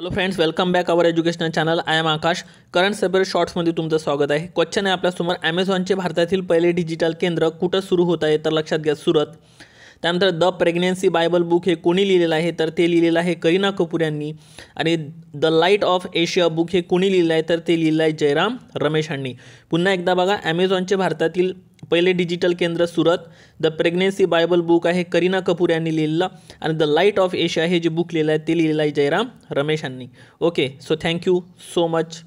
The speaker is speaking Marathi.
hello friends welcome back our educational channel I am Akash current सबर शॉर्ट्समध्ये तुमचं स्वागत आहे क्वेश्चन आहे आपल्यासमोर ॲमेझॉनचे भारतातील पहिले डिजिटल केंद्र कुठं सुरू होत आहे तर लक्षात घ्या सुरत त्यानंतर द प्रेग्नेन्सी बायबल बुक हे कोणी लिहिलेलं आहे तर ते लिहिलेलं आहे करीना कपूर यांनी आणि the light of Asia book हे कोणी लिहिलं आहे तर ते लिहिलेलं आहे जयराम यांनी पुन्हा एकदा बघा ॲमेझॉनचे भारतातील पहिले डिजिटल केन्द्र Surat the pregnancy bible book है करीना कपूर यानी लिहिलेलं आणि द लाइट ऑफ एशिया है जे बुक लिहिलं है तो लिहिलेलं है Jairam Ramesh okay so thank you so much